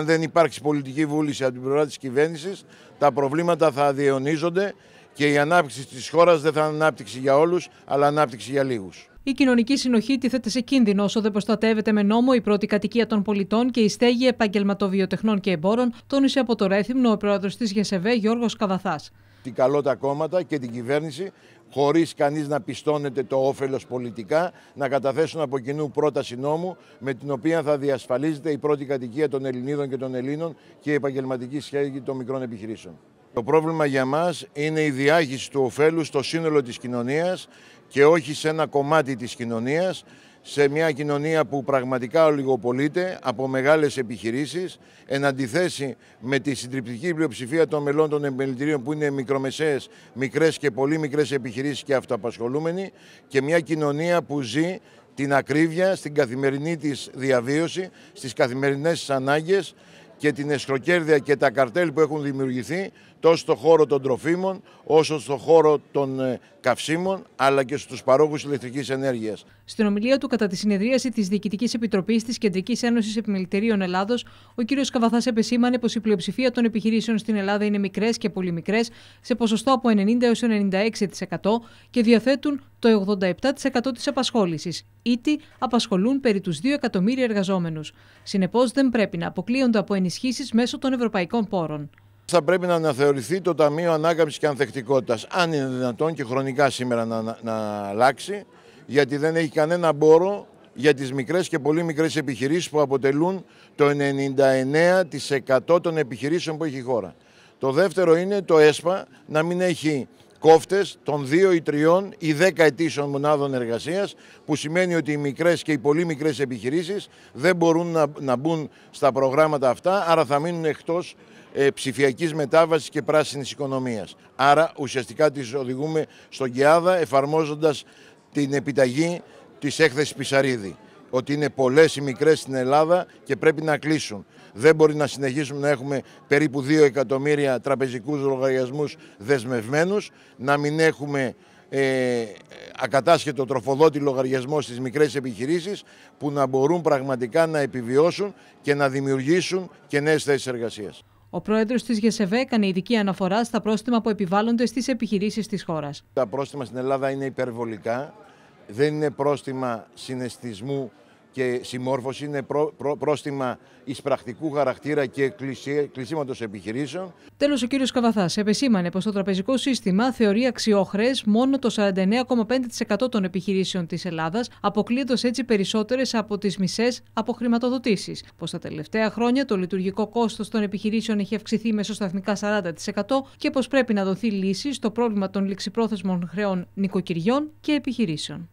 Αν δεν υπάρξει πολιτική βούληση από την πλευρά της κυβέρνησης, τα προβλήματα θα διαιωνίζονται και η ανάπτυξη της χώρας δεν θα είναι ανάπτυξη για όλους, αλλά ανάπτυξη για λίγους. Η κοινωνική συνοχή τίθεται σε κίνδυνο όσο δεν προστατεύεται με νόμο η πρώτη κατοικία των πολιτών και η στέγη επαγγελματοβιοτεχνών και εμπόρων, τόνισε από το Ρέθυμνο ο πρόεδρος της ΓΕΣΕΒΕ Γιώργος Καβαθάς την καλό τα κόμματα και την κυβέρνηση, χωρίς κανείς να πιστώνεται το όφελος πολιτικά, να καταθέσουν από κοινού πρόταση νόμου με την οποία θα διασφαλίζεται η πρώτη κατοικία των Ελληνίδων και των Ελλήνων και η επαγγελματική σχέση των μικρών επιχειρήσεων. Το πρόβλημα για μας είναι η διάχυση του ωφέλους στο σύνολο της κοινωνίας και όχι σε ένα κομμάτι της κοινωνίας σε μια κοινωνία που πραγματικά ολιγοπολείται από μεγάλες επιχειρήσεις, εν αντιθέσει με τη συντριπτική πλειοψηφία των μελών των επιμελητηρίων που είναι μικρομεσαίες, μικρές και πολύ μικρές επιχειρήσεις και αυτοαπασχολούμενοι και μια κοινωνία που ζει την ακρίβεια στην καθημερινή της διαβίωση, στις καθημερινές ανάγκες και την εσχροκέρδεια και τα καρτέλ που έχουν δημιουργηθεί τόσο στον χώρο των τροφίμων, όσο στον χώρο των ε, καυσίμων, αλλά και στους παρόχους ηλεκτρικής ενέργειας. Στην ομιλία του κατά τη συνεδρίαση της Διοικητικής Επιτροπής της Κεντρικής Ένωσης Επιμελητηρίων Ελλάδος, ο κ. Καβαθάς επεσήμανε πως η πλειοψηφία των επιχειρήσεων στην Ελλάδα είναι μικρές και πολύ μικρές, σε ποσοστό από 90 έως 96% και διαθέτουν το 87% της απασχόλησης, ήτι απασχολούν περί τους 2 εκατομμύρια εργαζόμενους. Συνεπώς δεν πρέπει να αποκλείονται από ενισχύσεις μέσω των ευρωπαϊκών πόρων θα πρέπει να αναθεωρηθεί το Ταμείο Ανάκαμψης και Ανθεκτικότητας, αν είναι δυνατόν και χρονικά σήμερα να, να αλλάξει, γιατί δεν έχει κανένα μπόρο για τις μικρές και πολύ μικρές επιχειρήσεις που αποτελούν το 99% των επιχειρήσεων που έχει η χώρα. Το δεύτερο είναι το ΕΣΠΑ να μην έχει κόφτες των δύο ή τριών ή δέκα ετήσεων μονάδων εργασίας, που σημαίνει ότι οι μικρές και οι πολύ μικρές επιχειρήσεις δεν μπορούν να, να μπουν στα προγράμματα αυτά, άρα θα μείνουν εκτός ε, ψηφιακής μετάβασης και πράσινης οικονομίας. Άρα ουσιαστικά τις οδηγούμε στον Κιάδα εφαρμόζοντας την επιταγή της έκθεσης Πισαρίδη ότι είναι πολλές οι μικρές στην Ελλάδα και πρέπει να κλείσουν. Δεν μπορεί να συνεχίσουμε να έχουμε περίπου 2 εκατομμύρια τραπεζικούς λογαριασμούς δεσμευμένους, να μην έχουμε ε, ακατάσχετο τροφοδότη λογαριασμό στις μικρές επιχειρήσεις που να μπορούν πραγματικά να επιβιώσουν και να δημιουργήσουν και νέες θέσεις εργασίας. Ο πρόεδρος της ΓΕΣΕΒΕ e έκανε ειδική αναφορά στα πρόστιμα που επιβάλλονται στις επιχειρήσεις της χώρας. Τα πρόστιμα στην Ελλάδα είναι υπερβολικά δεν είναι πρόστιμα συνεστισμού και συμμόρφωση, είναι πρό, πρό, πρόστιμα εισπρακτικού χαρακτήρα και κλεισίματος επιχειρήσεων. Τέλος, ο κύριος Καβαθάς επεσήμανε πως το τραπεζικό σύστημα θεωρεί αξιόχρες μόνο το 49,5% των επιχειρήσεων της Ελλάδας, αποκλείοντας έτσι περισσότερες από τις μισές από χρηματοδοτήσει. Πως τα τελευταία χρόνια το λειτουργικό κόστος των επιχειρήσεων έχει αυξηθεί μεσοσταθμικά 40% και πως πρέπει να δοθεί λύση στο πρόβλημα των ληξιπρόθεσμων χρεών νοικοκυριών και επιχειρήσεων.